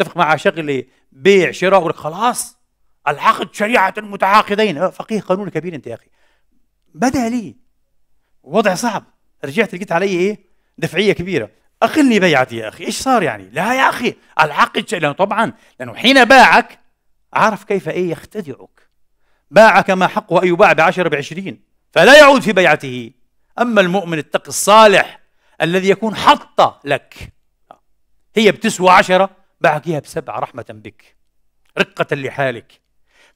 اتفق مع شغله بيع شراء يقول خلاص العقد شريعة المتعاقدين فقيه قانون كبير انت يا اخي بدا لي وضع صعب رجعت لقيت علي ايه دفعيه كبيره اقلني بيعتي يا اخي ايش صار يعني لا يا اخي العقد لانه طبعا لانه حين باعك عرف كيف ايه يختدعك باعك ما حقه ان يباع بعشرة بعشرين فلا يعود في بيعته اما المؤمن التقي الصالح الذي يكون حط لك هي بتسوى عشرة بعقها بسبعة رحمة بك رقة لحالك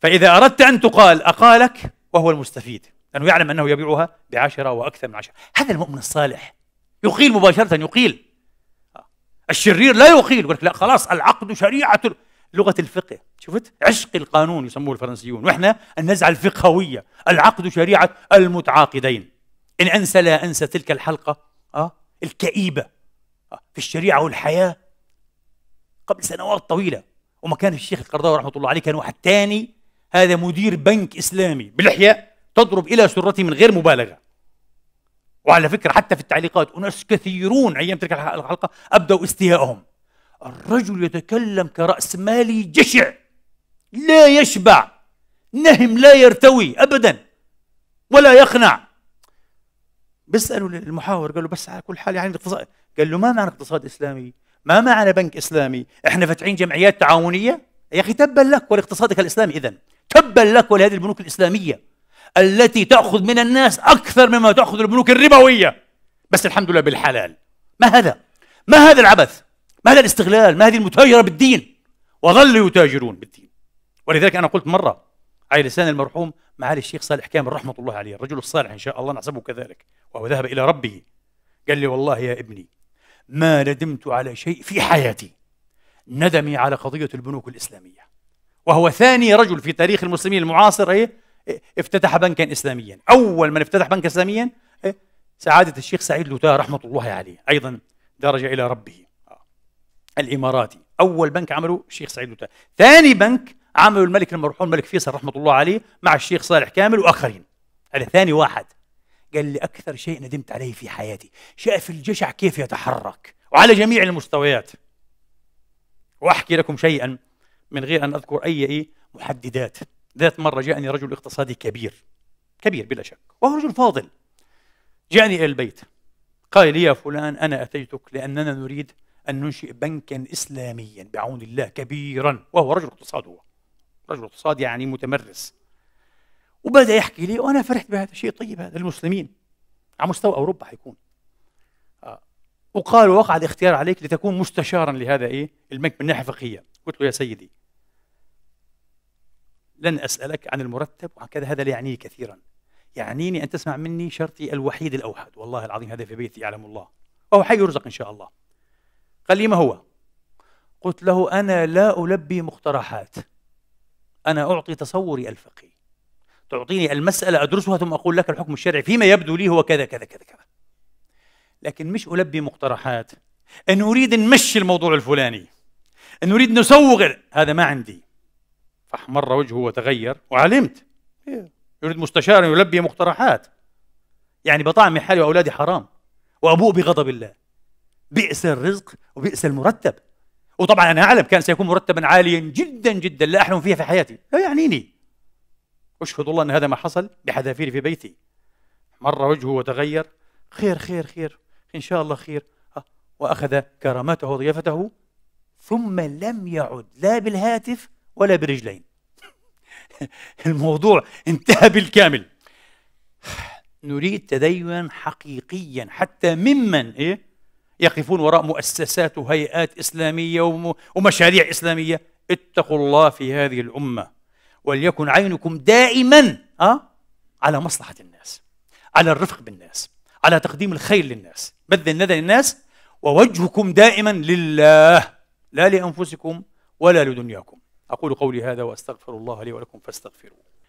فإذا أردت أن تقال أقالك وهو المستفيد لأنه يعلم أنه يبيعها بعشرة وأكثر من عشرة هذا المؤمن الصالح يقيل مباشرة يقيل الشرير لا يقيل يقول لك لا خلاص العقد شريعة لغة الفقه شفت عشق القانون يسموه الفرنسيون وإحنا النزعة الفقهوية العقد شريعة المتعاقدين إن أنسى لا أنسى تلك الحلقة آه الكئيبة آه، في الشريعة والحياة قبل سنوات طويله وما كان الشيخ القرضاوي رحمه الله عليه كان واحد ثاني هذا مدير بنك اسلامي بلحيه تضرب الى سرته من غير مبالغه وعلى فكره حتى في التعليقات اناس كثيرون ايام تلك الحلقه ابدوا استيائهم الرجل يتكلم كراس مالي جشع لا يشبع نهم لا يرتوي ابدا ولا يقنع بيسالوا المحاور قال له بس على كل حال يعني الاقتصاد قال له ما معنى اقتصاد اسلامي؟ ما معنا بنك اسلامي احنا فاتحين جمعيات تعاونيه يا اخي تبا لك ولاقتصادك الاسلامي اذا تبا لك ولهذه البنوك الاسلاميه التي تاخذ من الناس اكثر مما تاخذ البنوك الربويه بس الحمد لله بالحلال ما هذا ما هذا العبث ما هذا الاستغلال ما هذه المتاجره بالدين وظلوا يتاجرون بالدين ولذلك انا قلت مره على لسان المرحوم معالي الشيخ صالح كامل رحمه الله عليه الرجل الصالح ان شاء الله نحسبه كذلك وهو ذهب الى ربه قال لي والله يا ابني ما ندمت على شيء في حياتي ندمي على قضية البنوك الإسلامية وهو ثاني رجل في تاريخ المسلمين المعاصر إيه؟ افتتح بنكا إسلاميا أول من افتتح بنكا إسلاميا إيه؟ سعادة الشيخ سعيد لوتاه رحمة الله عليه أيضا درجة إلى ربه آه. الإماراتي أول بنك عمله الشيخ سعيد لوتاه ثاني بنك عمله الملك المرحوم الملك فيصل رحمة الله عليه مع الشيخ صالح كامل وآخرين هذا ثاني واحد قال لي أكثر شيء ندمت عليه في حياتي شاف الجشع كيف يتحرك وعلى جميع المستويات وأحكي لكم شيئا من غير أن أذكر أي إيه محددات ذات مرة جاءني رجل اقتصادي كبير كبير بلا شك وهو رجل فاضل جاءني إلى البيت قال لي يا فلان أنا أتيتك لأننا نريد أن ننشئ بنكا إسلاميا بعون الله كبيرا وهو رجل اقتصاد هو رجل اقتصاد يعني متمرس وبدا يحكي لي وانا فرحت بهذا شيء طيب هذا المسلمين على مستوى اوروبا حيكون آه، وقال وقع الاختيار عليك لتكون مستشارا لهذا ايه البنك من ناحيه فقهيه قلت له يا سيدي لن اسالك عن المرتب وعن كذا هذا لا يعنيه كثيرا يعنيني ان تسمع مني شرطي الوحيد الاوحد والله العظيم هذا في بيتي يعلم الله وهو حي يرزق ان شاء الله قال لي ما هو قلت له انا لا البي مقترحات انا اعطي تصوري الفقهي تعطيني المسألة أدرسها ثم أقول لك الحكم الشرعي فيما يبدو لي هو كذا كذا كذا كذا لكن مش ألبي مقترحات أن نريد نمشي الموضوع الفلاني أن نريد نسوغ هذا ما عندي فاحمر وجهه وتغير وعلمت يريد مستشار يلبي مقترحات يعني بطعم حالي وأولادي حرام وأبوء بغضب الله بئس الرزق وبئس المرتب وطبعا أنا أعلم كان سيكون مرتبا عاليا جدا جدا لا أحلم فيها في حياتي لا يعنيني أشهد الله أن هذا ما حصل بحذافيري في بيتي مر وجهه وتغير خير خير خير إن شاء الله خير آه. وأخذ كرامته وضيافته ثم لم يعد لا بالهاتف ولا برجلين الموضوع انتهى بالكامل نريد تدينا حقيقيا حتى ممن إيه؟ يقفون وراء مؤسسات وهيئات إسلامية ومشاريع إسلامية اتقوا الله في هذه الأمة وليكن عينكم دائما آه، على مصلحة الناس على الرفق بالناس على تقديم الخير للناس بذل الندى للناس ووجهكم دائما لله لا لأنفسكم ولا لدنياكم أقول قولي هذا وأستغفر الله لي ولكم فاستغفروه